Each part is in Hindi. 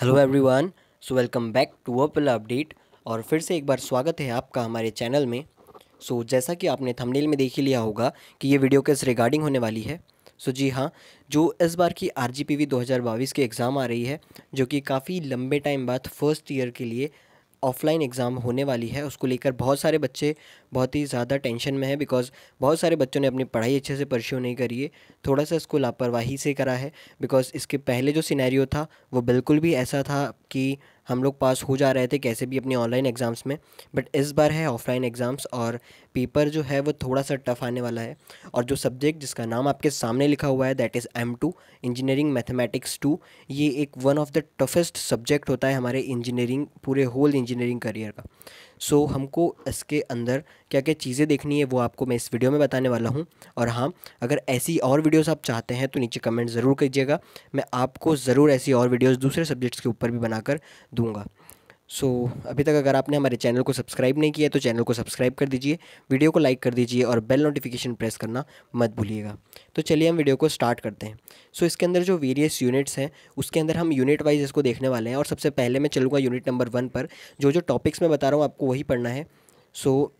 hello everyone so welcome back to Apple update और फिर से एक बार स्वागत है आपका हमारे चैनल में सो so, जैसा कि आपने थंबनेल में देख ही लिया होगा कि ये वीडियो किस रिगार्डिंग होने वाली है सो so, जी हाँ जो इस बार की आर जी पी वी दो हज़ार बाईस की एग्ज़ाम आ रही है जो कि काफ़ी लंबे टाइम बाद फर्स्ट ईयर के लिए ऑफलाइन एग्ज़ाम होने वाली है उसको लेकर बहुत सारे बच्चे बहुत ही ज़्यादा टेंशन में है बिकॉज़ बहुत सारे बच्चों ने अपनी पढ़ाई अच्छे से परस्यू नहीं करी है थोड़ा सा इसको लापरवाही से करा है बिकॉज़ इसके पहले जो सिनेरियो था वो बिल्कुल भी ऐसा था कि हम लोग पास हो जा रहे थे कैसे भी अपने ऑनलाइन एग्ज़ाम्स में बट इस बार है ऑफलाइन एग्ज़ाम्स और पेपर जो है वो थोड़ा सा टफ आने वाला है और जो सब्जेक्ट जिसका नाम आपके सामने लिखा हुआ है that is M two engineering mathematics two ये एक one of the toughest subject होता है हमारे इंजीनियरिंग पूरे होल इंजीनियरिंग करियर का सो so, हमको इसके अंदर क्या क्या चीज़ें देखनी है वो आपको मैं इस वीडियो में बताने वाला हूँ और हाँ अगर ऐसी और वीडियोस आप चाहते हैं तो नीचे कमेंट ज़रूर कीजिएगा मैं आपको ज़रूर ऐसी और वीडियोस दूसरे सब्जेक्ट्स के ऊपर भी बनाकर दूंगा सो so, अभी तक अगर आपने हमारे चैनल को सब्सक्राइब नहीं किया तो चैनल को सब्सक्राइब कर दीजिए वीडियो को लाइक कर दीजिए और बेल नोटिफिकेशन प्रेस करना मत भूलिएगा तो चलिए हम वीडियो को स्टार्ट करते हैं सो so, इसके अंदर जो वेरियस यूनिट्स हैं उसके अंदर हम यूनिट वाइज इसको देखने वाले हैं और सबसे पहले मैं चलूँगा यूनिट नंबर वन पर जो जो टॉपिक्स मैं बता रहा हूँ आपको वही पढ़ना है सो so,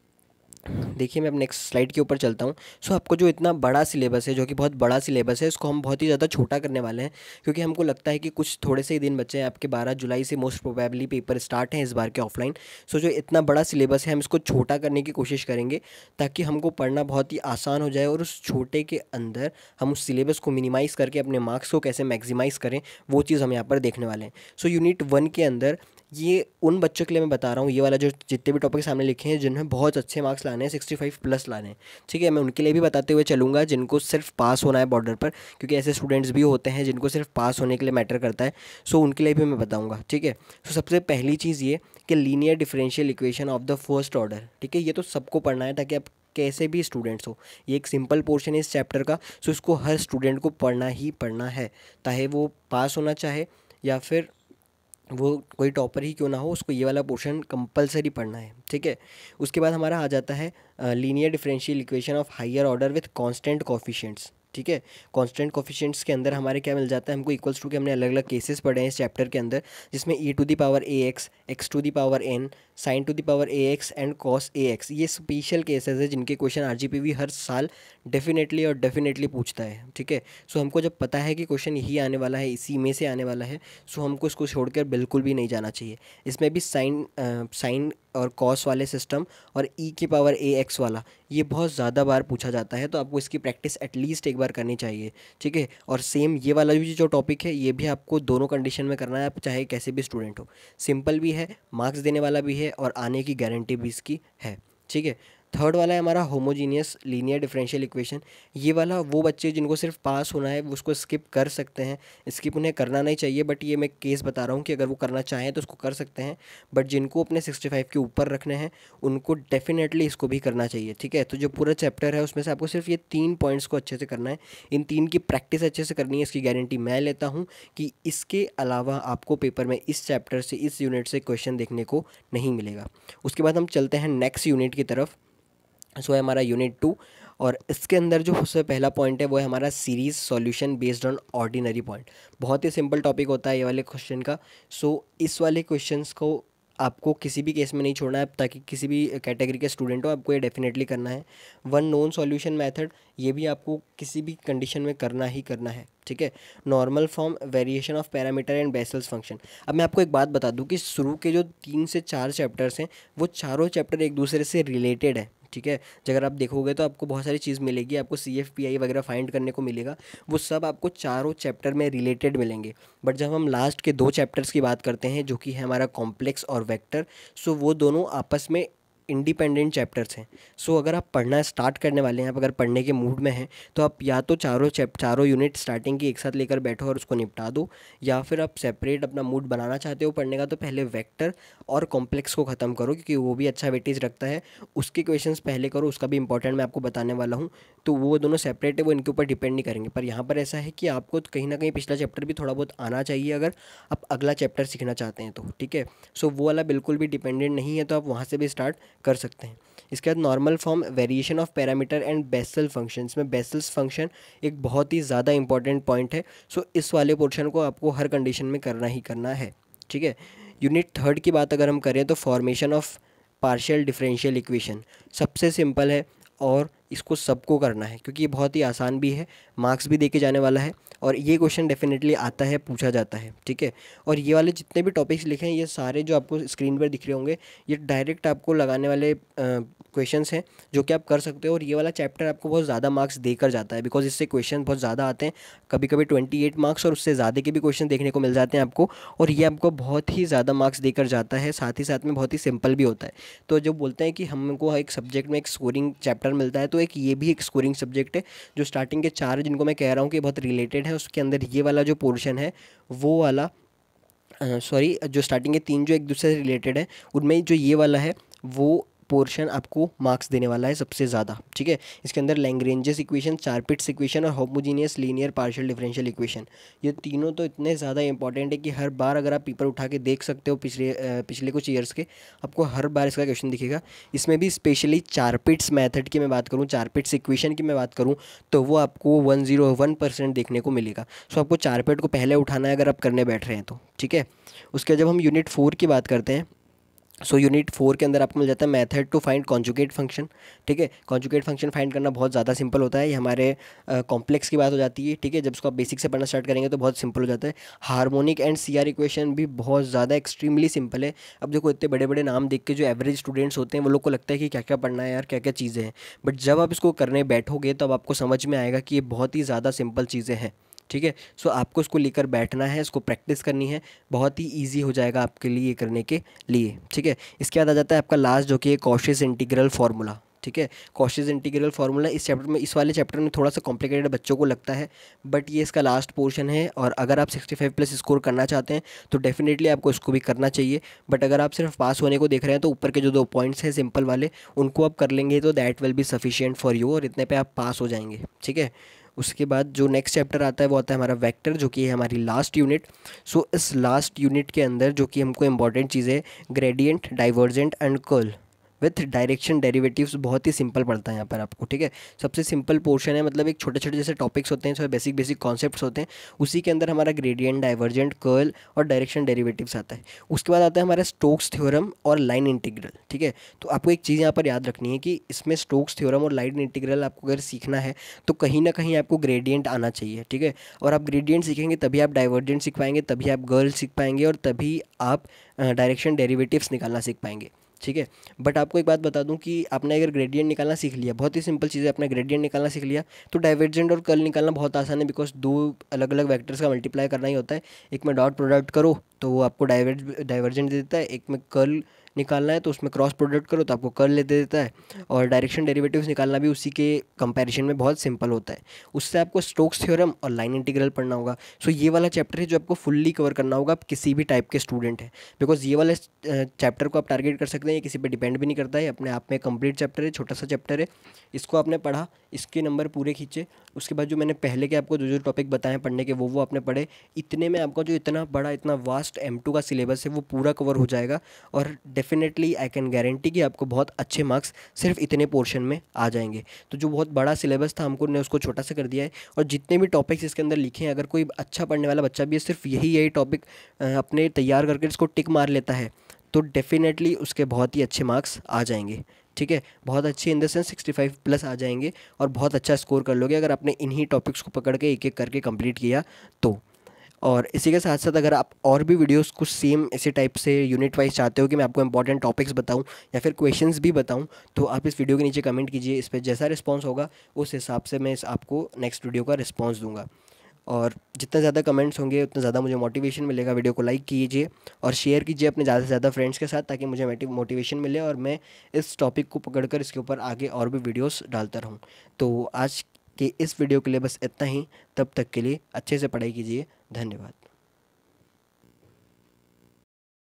देखिए मैं अब नेक्स्ट स्लाइड के ऊपर चलता हूँ सो आपको जो इतना बड़ा सिलेबस है जो कि बहुत बड़ा सिलेबस है उसको हम बहुत ही ज़्यादा छोटा करने वाले हैं क्योंकि हमको लगता है कि कुछ थोड़े से ही दिन बचे हैं आपके बारह जुलाई से मोस्ट प्रोबेबली पेपर स्टार्ट हैं इस बार के ऑफलाइन सो जो इतना बड़ा सिलेबस है हम इसको छोटा करने की कोशिश करेंगे ताकि हमको पढ़ना बहुत ही आसान हो जाए और उस छोटे के अंदर हम उस सिलेबस को मिनिमाइज़ करके अपने मार्क्स को कैसे मैक्सिमाइज़ करें वो चीज़ हम यहाँ पर देखने वाले हैं सो यूनिट वन के अंदर ये उन बच्चों के लिए मैं बता रहा हूँ ये वाला जो जितने भी टॉपिक सामने लिखे हैं जिन्हें बहुत अच्छे मार्क्स लाने लाने हैं सिक्सटी फाइव प्लस लाने हैं ठीक है मैं उनके लिए भी बताते हुए चलूँगा जिनको सिर्फ पास होना है बॉर्डर पर क्योंकि ऐसे स्टूडेंट्स भी होते हैं जिनको सिर्फ पास होने के लिए मैटर करता है सो उनके लिए भी मैं बताऊँगा ठीक है सो सबसे पहली चीज़ ये कि linear differential equation of the first order ठीक है ये तो सबको पढ़ना है ताकि आप कैसे भी स्टूडेंट्स हो ये एक सिंपल पोर्शन है इस चैप्टर का सो इसको हर स्टूडेंट को पढ़ना ही पढ़ना है चाहे वो पास होना चाहे या फिर वो कोई टॉपर ही क्यों ना हो उसको ये वाला पोर्शन कंपलसरी पढ़ना है ठीक है उसके बाद हमारा आ जाता है linear differential equation of higher order with constant coefficients ठीक है कॉन्स्टेंट कोफिशेंट्स के अंदर हमारे क्या मिल जाता है हमको इक्वल्स टू के हमने अलग अलग केसेस पढ़े हैं इस चैप्टर के अंदर जिसमें e to the power a x x to the power n sine to the power a x and cos a x ये स्पेशल केसेस है जिनके क्वेश्चन आर हर साल डेफिनेटली और डेफिनेटली पूछता है ठीक है सो हमको जब पता है कि क्वेश्चन यही आने वाला है इसी में से आने वाला है सो हमको इसको छोड़कर बिल्कुल भी नहीं जाना चाहिए इसमें भी साइन साइन और कॉस वाले सिस्टम और ई e की पावर ए एक्स वाला ये बहुत ज़्यादा बार पूछा जाता है तो आपको इसकी प्रैक्टिस एटलीस्ट एक बार करनी चाहिए ठीक है और सेम ये वाला भी जो टॉपिक है ये भी आपको दोनों कंडीशन में करना है आप चाहे कैसे भी स्टूडेंट हो सिंपल भी है मार्क्स देने वाला भी है और आने की गारंटी भी इसकी है ठीक है थर्ड वाला है हमारा होमोजीनियस लीनियर डिफरेंशियल इक्वेशन ये वाला वो बच्चे जिनको सिर्फ पास होना है उसको स्किप कर सकते हैं स्किप उन्हें करना नहीं चाहिए बट ये मैं केस बता रहा हूँ कि अगर वो करना चाहें तो उसको कर सकते हैं बट जिनको अपने सिक्सटी फाइव के ऊपर रखने हैं उनको डेफिनेटली इसको भी करना चाहिए ठीक है तो जो पूरा चैप्टर है उसमें से आपको सिर्फ ये तीन पॉइंट्स को अच्छे से करना है इन तीन की प्रैक्टिस अच्छे से करनी है इसकी गारंटी मैं लेता हूँ कि इसके अलावा आपको पेपर में इस चैप्टर से इस यूनिट से क्वेश्चन देखने को नहीं मिलेगा उसके बाद हम चलते हैं नेक्स्ट यूनिट की तरफ सो है हमारा यूनिट टू और इसके अंदर जो सबसे पहला पॉइंट है वो है हमारा series solution based on ordinary point बहुत ही सिंपल टॉपिक होता है ये वाले क्वेश्चन का सो so, इस वाले क्वेश्चंस को आपको किसी भी केस में नहीं छोड़ना है ताकि किसी भी कैटेगरी के स्टूडेंट हो आपको ये डेफिनेटली करना है वन नॉन सॉल्यूशन मेथड ये भी आपको किसी भी कंडीशन में करना ही करना है ठीक है normal form variation of parameter and Bessel's function अब मैं आपको एक बात बता दूं कि शुरू के जो तीन से चार चैप्टर्स हैं वो चारों चैप्टर एक दूसरे से रिलेटेड है ठीक है जगह आप देखोगे तो आपको बहुत सारी चीज़ मिलेगी आपको सी एफ पी आई वगैरह फाइंड करने को मिलेगा वो सब आपको चारों चैप्टर में रिलेटेड मिलेंगे बट जब हम लास्ट के दो चैप्टर्स की बात करते हैं जो कि है हमारा कॉम्प्लेक्स और वेक्टर सो वो दोनों आपस में इंडिपेंडेंट चैप्टर्स हैं सो अगर आप पढ़ना स्टार्ट करने वाले हैं आप अगर पढ़ने के मूड में हैं तो आप या तो चारों चैप चारों यूनिट स्टार्टिंग की एक साथ लेकर बैठो और उसको निपटा दो या फिर आप सेपरेट अपना मूड बनाना चाहते हो पढ़ने का तो पहले वेक्टर और कॉम्प्लेक्स को ख़त्म करो क्योंकि वो भी अच्छा वेटेज रखता है उसके क्वेश्चन पहले करो उसका भी इंपॉर्टेंट मैं आपको बताने वाला हूँ तो वो दोनों सेपरेट है वो इनके ऊपर डिपेंड नहीं करेंगे पर यहाँ पर ऐसा है कि आपको तो कहीं ना कहीं पिछला चैप्टर भी थोड़ा बहुत आना चाहिए अगर आप अगला चैप्टर सीखना चाहते हैं तो ठीक है सो वो वाला बिल्कुल भी डिपेंडेंट नहीं है तो आप वहाँ से भी स्टार्ट कर सकते हैं इसके बाद normal form variation of parameter and Bessel function में बेसल्स फंक्शन एक बहुत ही ज़्यादा इंपॉर्टेंट पॉइंट है सो इस वाले पोर्शन को आपको हर कंडीशन में करना ही करना है ठीक है यूनिट थर्ड की बात अगर हम करें तो formation of partial differential equation सबसे सिंपल है और इसको सबको करना है क्योंकि ये बहुत ही आसान भी है मार्क्स भी देके जाने वाला है और ये क्वेश्चन डेफिनेटली आता है पूछा जाता है ठीक है और ये वाले जितने भी टॉपिक्स लिखे हैं ये सारे जो आपको स्क्रीन पर दिख रहे होंगे ये डायरेक्ट आपको लगाने वाले क्वेश्चन हैं जो कि आप कर सकते हो और ये वाला चैप्टर आपको बहुत ज़्यादा मार्क्स देकर जाता है बिकॉज इससे क्वेश्चन बहुत ज़्यादा आते हैं कभी कभी ट्वेंटी एट मार्क्स और उससे ज़्यादा के भी क्वेश्चन देखने को मिल जाते हैं आपको और ये आपको बहुत ही ज़्यादा मार्क्स देकर जाता है साथ ही साथ में बहुत ही सिंपल भी होता है तो जो बोलते हैं कि हमको एक सब्जेक्ट में एक स्कोरिंग चैप्टर मिलता है तो तो एक ये भी एक स्कोरिंग सब्जेक्ट है जो स्टार्टिंग के चार जिनको मैं कह रहा हूँ कि बहुत रिलेटेड है उसके अंदर ये वाला जो पोर्शन है वो वाला सॉरी जो स्टार्टिंग के तीन जो एक दूसरे से रिलेटेड है उनमें जो ये वाला है वो पोर्शन आपको मार्क्स देने वाला है सबसे ज़्यादा ठीक है इसके अंदर लैंग्रेंजेस इक्वेशन चारपिट्स इक्वेशन और homogeneous linear partial differential equation ये तीनों तो इतने ज़्यादा इंपॉर्टेंट है कि हर बार अगर आप पेपर उठा के देख सकते हो पिछले पिछले कुछ ईयर्स के आपको हर बार इसका क्वेश्चन दिखेगा इसमें भी स्पेशली चारपिट्स मैथड की मैं बात करूँ चारपिट्स इक्वेशन की मैं बात करूँ तो वो आपको वन जीरो वन परसेंट देखने को मिलेगा सो आपको चारपिट को पहले उठाना है अगर आप करने बैठ रहे हैं तो ठीक है उसके जब हम यूनिट फोर की बात करते हैं सो यूनिट फोर के अंदर आपको मिल जाता है method to find conjugate function ठीक है कॉन्जुगेट फंक्शन फाइंड करना बहुत ज़्यादा सिंपल होता है ये हमारे कॉम्प्लेक्स uh, की बात हो जाती है ठीक है जब इसको आप बेसिक से पढ़ना स्टार्ट करेंगे तो बहुत सिंपल हो जाता है harmonic and C R equation भी बहुत ज़्यादा एक्सट्रीमली सिंपल है अब देखो इतने बड़े बड़े नाम देख के जो एवरेज स्टूडेंट्स होते हैं वो लोग को लगता है कि क्या क्या पढ़ना है यार क्या क्या चीज़ें हैं बट जब आप इसको करने बैठोगे तब तो आपको समझ में आएगा कि ये बहुत ही ज़्यादा सिंपल चीज़ें हैं ठीक है सो आपको इसको लेकर बैठना है इसको प्रैक्टिस करनी है बहुत ही ईजी हो जाएगा आपके लिए करने के लिए ठीक है इसके बाद आ जाता है आपका लास्ट जो कि है कॉशियस इंटीग्रल फार्मूला ठीक है कॉशियस इंटीग्रल फार्मूला इस चैप्टर में इस वाले चैप्टर में थोड़ा सा कॉम्प्लिकेटेड बच्चों को लगता है बट ये इसका लास्ट पोर्शन है और अगर आप 65 प्लस स्कोर करना चाहते हैं तो डेफिनेटली आपको इसको भी करना चाहिए बट अगर आप सिर्फ पास होने को देख रहे हैं तो ऊपर के जो दो पॉइंट्स हैं सिंपल वाले उनको आप कर लेंगे तो that will be sufficient for you और इतने पर आप पास हो जाएंगे ठीक है उसके बाद जो नेक्स्ट चैप्टर आता है वो आता है हमारा वेक्टर जो कि है हमारी लास्ट यूनिट सो इस लास्ट यूनिट के अंदर जो कि हमको इंपॉर्टेंट चीज़ है gradient divergent and curl with direction derivatives बहुत ही सिंपल पड़ता है यहाँ पर आपको ठीक है सबसे सिंपल पोर्शन है मतलब एक छोटे छोटे जैसे टॉपिक्स होते हैं जो बेसिक बेसिक कॉन्सेप्ट्स होते हैं उसी के अंदर हमारा ग्रेडियंट डाइवर्जेंट कर्ल और डायरेक्शन डेरिवेटिव्स आता है उसके बाद आता है हमारा स्टोक्स थ्योरम और लाइन इंटीग्रल ठीक है तो आपको एक चीज़ यहाँ पर याद रखनी है कि इसमें स्टोक्स थ्योरम और लाइन इंटीग्रल आपको अगर सीखना है तो कहीं ना कहीं आपको ग्रेडियंट आना चाहिए ठीक है और आप ग्रेडियंट सीखेंगे तभी आप डाइवर्जेंट सीख पाएंगे तभी आप गर्ल सीख पाएंगे और तभी आप डायरेक्शन डेरीवेटिव्स निकालना सीख पाएंगे ठीक है बट आपको एक बात बता दूं कि आपने अगर ग्रेडियंट निकालना सीख लिया बहुत ही सिंपल चीज़ है आपने ग्रेडियंट निकालना सीख लिया तो डाइवर्जेंट और कल निकालना बहुत आसान है बिकॉज दो अलग अलग वैक्टर्स का मल्टीप्लाई करना ही होता है एक में डॉट प्रोडक्ट करो तो वो आपको डाइवर्ज डाइवर्जेंट दे देता है एक में कल निकालना है तो उसमें क्रॉस प्रोडक्ट करो तो आपको कर ले दे देता है और डायरेक्शन डेरिवेटिव्स निकालना भी उसी के कंपैरिजन में बहुत सिंपल होता है उससे आपको स्टोक्स थ्योरम और लाइन इंटीग्रल पढ़ना होगा सो ये वाला चैप्टर है जो आपको फुल्ली कवर करना होगा आप किसी भी टाइप के स्टूडेंट हैं बिकॉज ये वाले चैप्टर को आप टारगेट कर सकते हैं ये किसी पर डिपेंड भी नहीं करता है अपने आप में कंप्लीट चैप्टर है छोटा सा चैप्टर है इसको आपने पढ़ा इसके नंबर पूरे खींचे उसके बाद जो मैंने पहले के आपको जो जो टॉपिक बताएं पढ़ने के वो वो आपने पढ़े इतने में आपका जो इतना बड़ा इतना वास्ट एम का सिलेबस है वो पूरा कवर हो जाएगा और डेफिनेटली आई कैन गारंटी कि आपको बहुत अच्छे मार्क्स सिर्फ इतने पोर्शन में आ जाएंगे तो जो बहुत बड़ा सिलेबस था हमको ने उसको छोटा सा कर दिया है और जितने भी टॉपिक्स इसके अंदर लिखे हैं अगर कोई अच्छा पढ़ने वाला बच्चा भी है सिर्फ यही यही टॉपिक अपने तैयार करके इसको टिक मार लेता है तो डेफिनेटली उसके बहुत ही अच्छे मार्क्स आ जाएंगे ठीक है बहुत अच्छे in the sense sixty five plus आ जाएंगे और बहुत अच्छा स्कोर कर लोगे अगर आपने इन्हीं टॉपिक्स को पकड़ के एक एक करके कंप्लीट किया तो और इसी के साथ साथ अगर आप और भी वीडियोस कुछ सेम इसी टाइप से यूनिट वाइज चाहते हो कि मैं आपको इंपॉर्टेंट टॉपिक्स बताऊं या फिर क्वेश्चंस भी बताऊं तो आप इस वीडियो के नीचे कमेंट कीजिए इस पर जैसा रिस्पॉन्स होगा उस हिसाब से मैं इस आपको नेक्स्ट वीडियो का रिस्पॉन्स दूंगा और जितना ज़्यादा कमेंट्स होंगे उतना ज़्यादा मुझे मोटिवेशन मिलेगा वीडियो को लाइक कीजिए और शेयर कीजिए अपने ज़्यादा से ज़्यादा फ्रेंड्स के साथ ताकि मुझे मोटिवेशन मिले और मैं इस टॉपिक को पकड़कर इसके ऊपर आगे और भी वीडियोस डालता रहूँ तो आज के इस वीडियो के लिए बस इतना ही तब तक के लिए अच्छे से पढ़ाई कीजिए धन्यवाद